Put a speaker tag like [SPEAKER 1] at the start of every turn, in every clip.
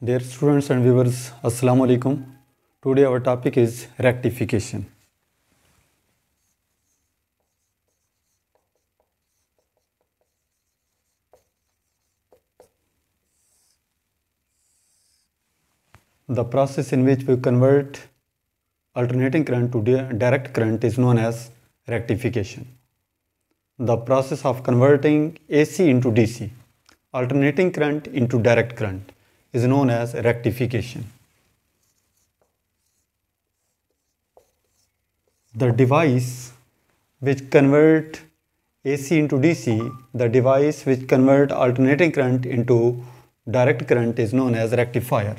[SPEAKER 1] Dear students and viewers, Assalamu alaikum. Today our topic is rectification. The process in which we convert alternating current to direct current is known as rectification. The process of converting AC into DC, alternating current into direct current is known as rectification. The device which convert AC into DC, the device which convert alternating current into direct current is known as rectifier.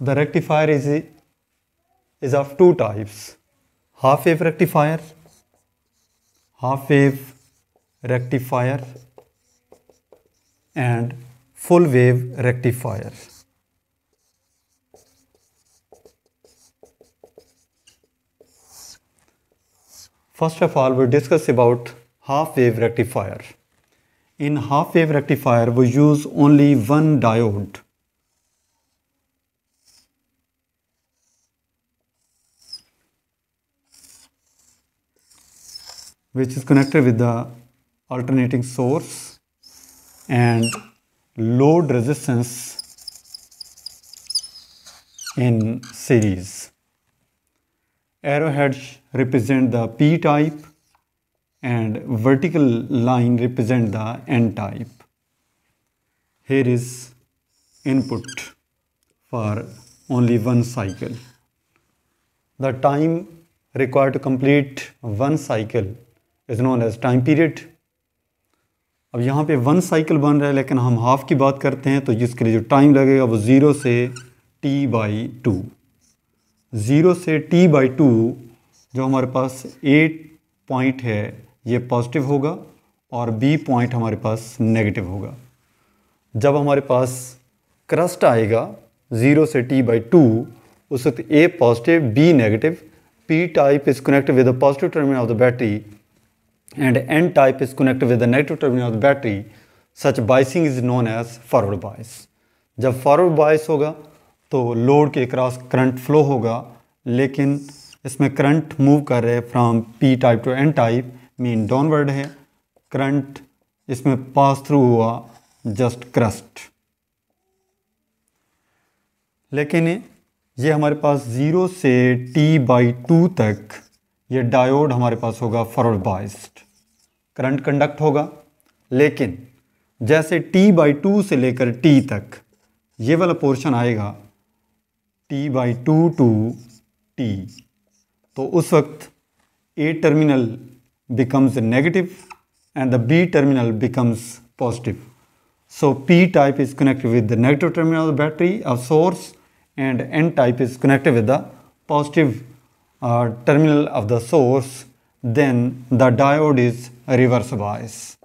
[SPEAKER 1] The rectifier is, is of two types, half wave rectifier, half wave rectifier and full wave rectifier. First of all, we discuss about half wave rectifier. In half wave rectifier, we use only one diode. which is connected with the alternating source and load resistance in series. Arrowheads represent the P type and vertical line represent the N type. Here is input for only one cycle. The time required to complete one cycle is known as time period अब यहाँ पे one cycle बन रहा है लेकिन हम half की बात करते हैं तो जिसके लिए जो टाइम लगेगा वो ज़ीरो से टी बाई टू ज़ीरो से टी बाई टू जो हमारे पास ए पॉइंट है ये पॉजिटिव होगा और बी पॉइंट हमारे पास नेगेटिव होगा जब हमारे पास क्रस्ट आएगा ज़ीरो से टी बाई टू उस वक्त A positive B negative P type is connected with the positive terminal of the battery and N type is connected with the negative terminal of the battery, such biasing is known as forward bias. जब forward bias होगा तो load के cross current flow होगा लेकिन इसमें current move कर रहे from P type to N type mean downward है करंट इसमें पास थ्रू हुआ जस्ट क्रस्ट लेकिन ये हमारे पास ज़ीरो से टी बाई टू तक ये डायोड हमारे पास होगा फॉरवर्ड बाइस्ड करंट कंडक्ट होगा लेकिन जैसे टी बाई टू से लेकर टी तक ये वाला पोर्शन आएगा T by two to T तो उस वक्त A terminal becomes negative and the B terminal becomes positive so P type is connected with the negative terminal battery of source and N type is connected with the positive uh, terminal of the source, then the diode is reverse bias.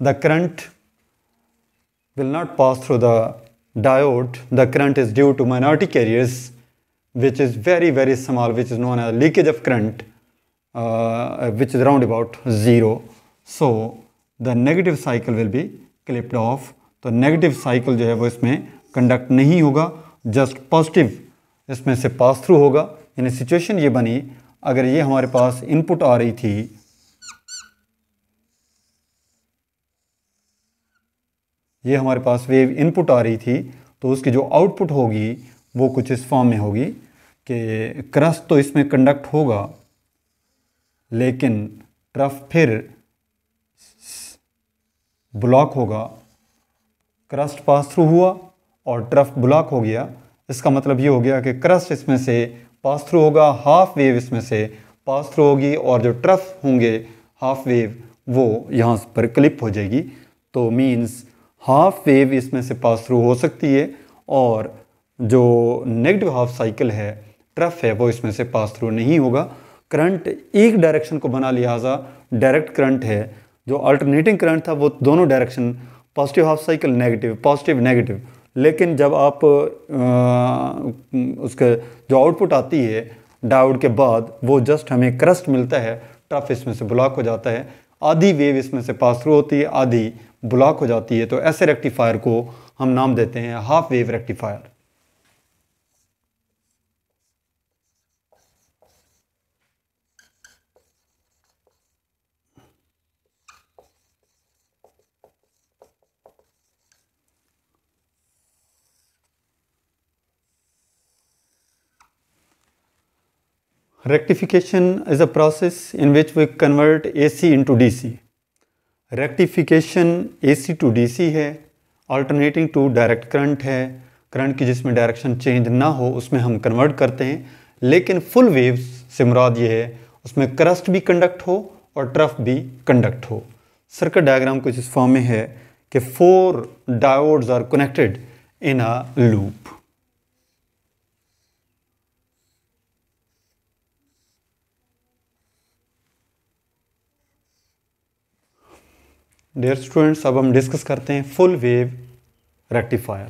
[SPEAKER 1] The current will not pass through the diode. The current is due to minority carriers, which is very, very small, which is known as leakage of current, uh, which is around about zero. So the negative cycle will be clipped off. तो negative cycle जो है वो इसमें conduct नहीं होगा just positive इसमें से pass through होगा यानी सिचुएशन ये बनी अगर ये हमारे पास इनपुट आ रही थी ये हमारे पास वेव इनपुट आ रही थी तो उसकी जो आउटपुट होगी वो कुछ इस फॉर्म में होगी कि क्रस्ट तो इसमें कंडक्ट होगा लेकिन ट्रफ फिर ब्लॉक होगा क्रस्ट पास थ्रू हुआ और ट्रफ ब्लॉक हो गया इसका मतलब ये हो गया कि क्रस्ट इसमें से पास थ्रू होगा हाफ वेव इसमें से पास थ्रू होगी और जो ट्रफ होंगे हाफ वेव वो यहाँ पर क्लिप हो जाएगी तो मीन्स हाफ वेव इसमें से पास थ्रू हो सकती है और जो नेगेटिव हाफ साइकिल है ट्रफ है वो इसमें से पास थ्रू नहीं होगा करंट एक डायरेक्शन को बना लिहाजा डायरेक्ट करंट है जो अल्टरनेटिंग करंट था वो दोनों direction positive half cycle negative positive negative लेकिन जब आप आ, उसके जो आउटपुट आती है डाउड के बाद वो जस्ट हमें क्रस्ट मिलता है ट्रफ इसमें से ब्लॉक हो जाता है आधी वेव इसमें से पास थ्रू होती है आधी ब्लॉक हो जाती है तो ऐसे रेक्टिफायर को हम नाम देते हैं half wave rectifier Rectification is a process in which we convert AC into DC. Rectification AC to DC है अल्टरनेटिंग टू डायरेक्ट करंट है करंट की जिसमें डायरेक्शन चेंज ना हो उसमें हम कन्वर्ट करते हैं लेकिन फुल वेव्स से मुराद ये है उसमें क्रस्ट भी कंडक्ट हो और ट्रफ भी कंडक्ट हो सर्किट डायग्राम कुछ इस फॉर्म में है कि four diodes are connected in a loop dear students अब हम डिस्कस करते हैं फुल वेव रेक्टिफायर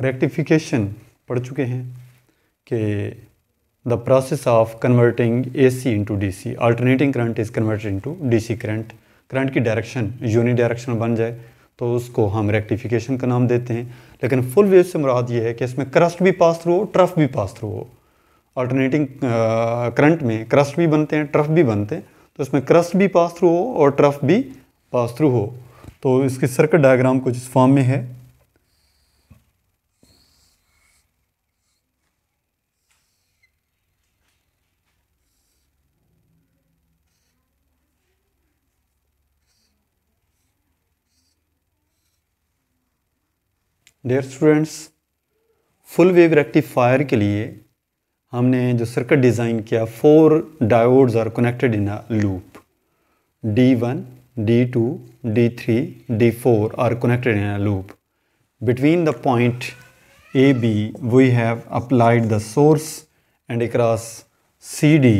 [SPEAKER 1] रेक्टिफिकेशन पढ़ चुके हैं कि the process of converting AC into DC. Alternating current is converted into DC current. Current की डायरेक्शन यूनिडायरेक्शनल बन जाए तो उसको हम रेक्टिफिकेशन का नाम देते हैं लेकिन फुल वेव से मुराद ये है कि इसमें क्रस्ट भी पास थ्रू हो ट्रफ भी पास थ्रू हो अल्टरनेटिंग करंट में क्रस्ट भी बनते हैं ट्रफ भी बनते हैं तो इसमें क्रस्ट भी पास थ्रू हो और ट्रफ भी पास थ्रू हो तो इसकी सर्किट डायग्राम कुछ इस फॉर्म में है dear students full wave rectifier के लिए हमने जो सर्किट डिज़ाइन किया four diodes are connected in a loop D one D two D three D four are connected in a loop between between the point AB we have applied the and and C D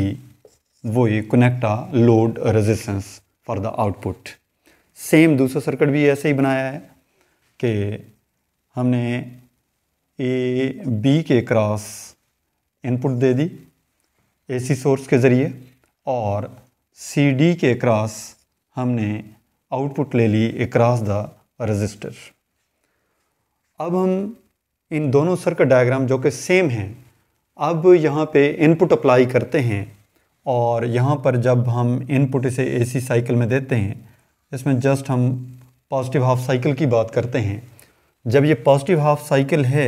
[SPEAKER 1] we connect a load resistance for the output same दूसरा सर्किट भी ऐसे ही बनाया है कि हमने A B के क्रॉस इनपुट दे दी एसी सोर्स के ज़रिए और सी डी के क्रॉस हमने आउटपुट ले ली अक्रॉस द रजिस्टर अब हम इन दोनों सर्किट डायग्राम जो कि सेम हैं अब यहाँ पे इनपुट अप्लाई करते हैं और यहाँ पर जब हम इनपुट इसे एसी साइकिल में देते हैं इसमें जस्ट हम पॉजिटिव हाफ साइकिल की बात करते हैं जब ये पॉजिटिव हाफ साइकिल है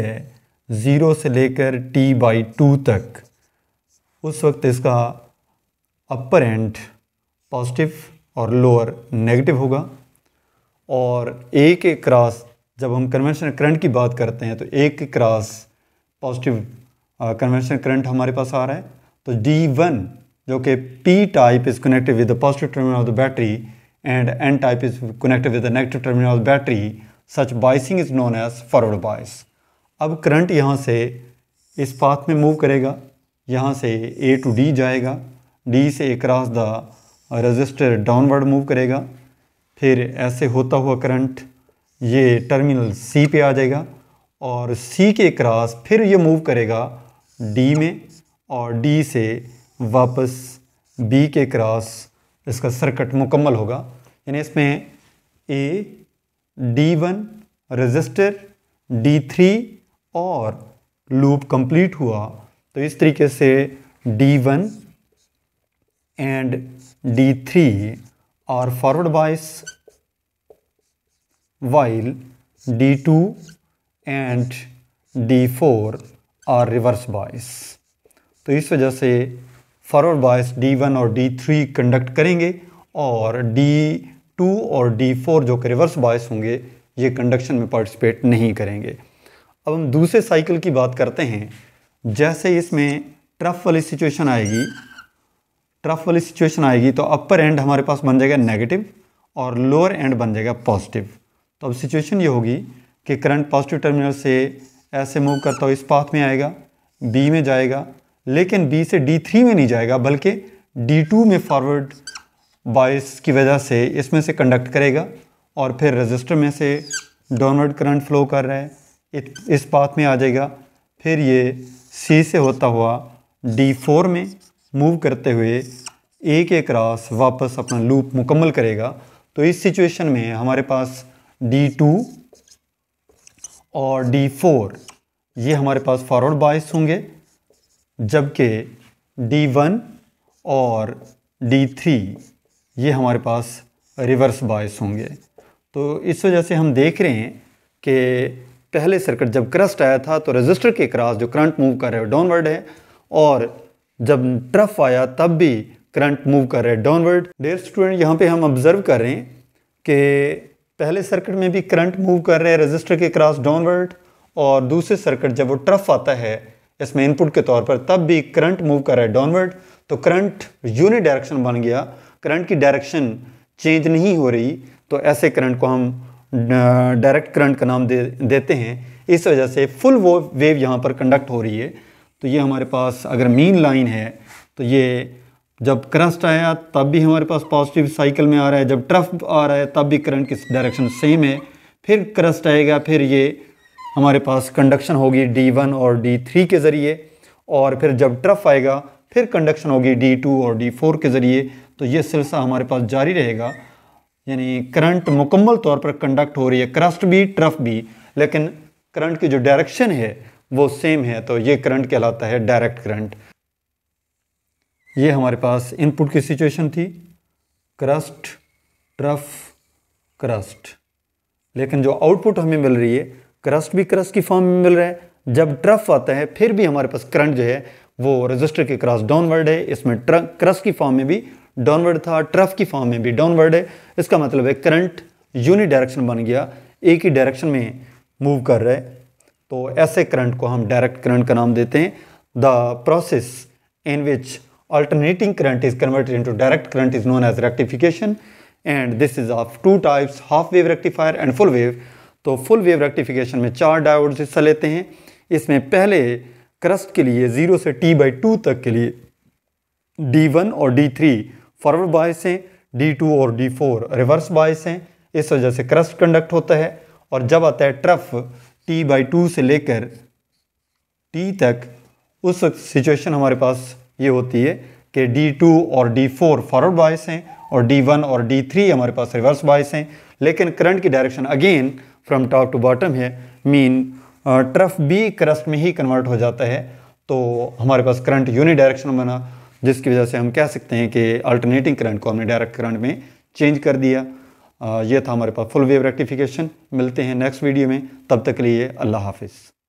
[SPEAKER 1] ज़ीरो से लेकर टी बाई टू तक उस वक्त इसका अपर एंड पॉजिटिव और लोअर नेगेटिव होगा और ए के क्रॉस जब हम कन्वेंशनल करंट की बात करते हैं तो ए के क्रॉस पॉजिटिव कन्वेंशनल करंट हमारे पास आ रहा है तो डी वन जो कि P type is connected with the positive terminal of the battery and N type is connected with the negative terminal of the battery such biasing is known as forward bias अब current यहाँ से इस path में move करेगा यहाँ से A to D जाएगा D से cross the resistor downward move करेगा फिर ऐसे होता हुआ करंट ये टर्मिनल सी पे आ जाएगा और सी के क्रॉस फिर ये मूव करेगा डी में और डी से वापस बी के क्रॉस इसका सर्किट मुकम्मल होगा यानी इसमें ए D1 रजिस्टर थ्री और लूप कंप्लीट हुआ तो इस तरीके से D1 एंड डी थ्री और forward bias to D2 D four और रिवर्स बॉयस तो इस वजह से फॉरवर्ड डी वन और डी थ्री कंडक्ट करेंगे और डी टू और डी फोर जो कि रिवर्स बायस होंगे ये कंडक्शन में पार्टिसिपेट नहीं करेंगे अब हम दूसरे साइकिल की बात करते हैं जैसे इसमें ट्रफ वाली सिचुएशन आएगी ट्रफ वाली सिचुएशन आएगी तो अपर एंड हमारे पास बन जाएगा नेगेटिव और लोअर एंड बन जाएगा पॉजिटिव तो अब सिचुएशन ये होगी कि करंट पॉजिटिव टर्मिनल से ऐसे मूव करता हो इस पाथ में आएगा बी में जाएगा लेकिन बी से डी थ्री में नहीं जाएगा बल्कि डी टू में फॉरवर्ड बाइस की वजह से इसमें से कंडक्ट करेगा और फिर रजिस्टर में से डाउनवर्ड करंट फ्लो कर रहा है इस पाथ में आ जाएगा फिर ये सी से होता हुआ डी फोर में मूव करते हुए ए के क्रॉस वापस अपना लूप मुकम्मल करेगा तो इस सिचुएशन में हमारे पास डी टू और डी फोर ये हमारे पास फॉरवर्ड बाइस होंगे जबकि डी वन और डी थ्री ये हमारे पास रिवर्स बायस होंगे तो इस वजह से हम देख रहे हैं कि पहले सर्किट जब क्रस्ट आया था तो रजिस्टर के क्रॉस जो करंट मूव कर रहे है डाउनवर्ड है और जब ट्रफ आया तब भी करंट मूव कर रहे डाउनवर्ड डेयर स्टूडेंट यहाँ पे हम ऑब्ज़र्व कर रहे हैं कि पहले सर्किट में भी करंट मूव कर रहे हैं रजिस्टर के क्रॉस डाउनवर्ड और दूसरे सर्किट जब वो ट्रफ आता है इसमें इनपुट के तौर पर तब भी करंट मूव कर रहा है डाउनवर्ड तो करंट यूनिट डायरेक्शन बन गया करंट की डायरेक्शन चेंज नहीं हो रही तो ऐसे करंट को हम डायरेक्ट करंट का नाम दे देते हैं इस वजह से फुल वो वेव यहाँ पर कंडक्ट हो रही है तो ये हमारे पास अगर मीन लाइन है तो ये जब क्रस्ट आया तब भी हमारे पास पॉजिटिव साइकिल में आ रहा है जब ट्रफ आ रहा है तब भी करंट की डायरेक्शन सेम है फिर क्रस्ट आएगा फिर ये हमारे पास कंडक्शन होगी D1 और D3 के ज़रिए और फिर जब ट्रफ आएगा फिर कंडक्शन होगी D2 और D4 के ज़रिए तो ये सिलसिला हमारे पास जारी रहेगा यानी करंट मुकम्मल तौर पर कंडक्ट हो रही है क्रस्ट भी ट्रफ भी लेकिन करंट की जो डायरेक्शन है वो सेम है तो ये करंट कहलाता है डायरेक्ट करंट ये हमारे पास इनपुट की सिचुएशन थी क्रस्ट ट्रफ क्रस्ट लेकिन जो आउटपुट हमें मिल रही है क्रस्ट भी क्रस्ट की फॉर्म में मिल रहा है जब ट्रफ आता है फिर भी हमारे पास करंट जो है वो रजिस्टर के क्रॉस डाउनवर्ड है इसमें क्रस की फॉर्म में भी डाउनवर्ड था ट्रफ की फॉर्म में भी डाउनवर्ड है इसका मतलब है करंट यूनिट डायरेक्शन बन गया एक ही डायरेक्शन में मूव कर रहा है तो ऐसे करंट को हम डायरेक्ट करंट का नाम देते हैं the process in which alternating current is converted into direct current is known as rectification and this is of two types half wave rectifier and full wave तो फुल वेव रेक्टिफिकेशन में चार diodes हिस्सा लेते हैं इसमें पहले crust के लिए जीरो से टी बाई टू तक के लिए डी वन और डी थ्री फॉरवर्ड बायस हैं डी टू और डी फोर रिवर्स बायस हैं इस वजह से क्रस्ट कंडक्ट होता है और जब आता है ट्रफ टी बाई टू से लेकर टी तक उस सिचुएशन हमारे पास ये होती है कि डी टू और डी फोर फॉरवर्ड बायस हैं और डी वन और डी थ्री हमारे पास रिवर्स बायस हैं लेकिन करंट की direction again from top to bottom है मीन ट्रफ बी क्रस्ट में ही कन्वर्ट हो जाता है तो हमारे पास करंट यूनिट डायरेक्शन बना जिसकी वजह से हम कह सकते हैं कि अल्टरनेटिंग करंट को हमने डायरेक्ट करंट में चेंज कर दिया यह ये था हमारे पास फुल वेव रेक्टिफिकेशन मिलते हैं नेक्स्ट वीडियो में तब तक के लिए अल्लाह हाफिज़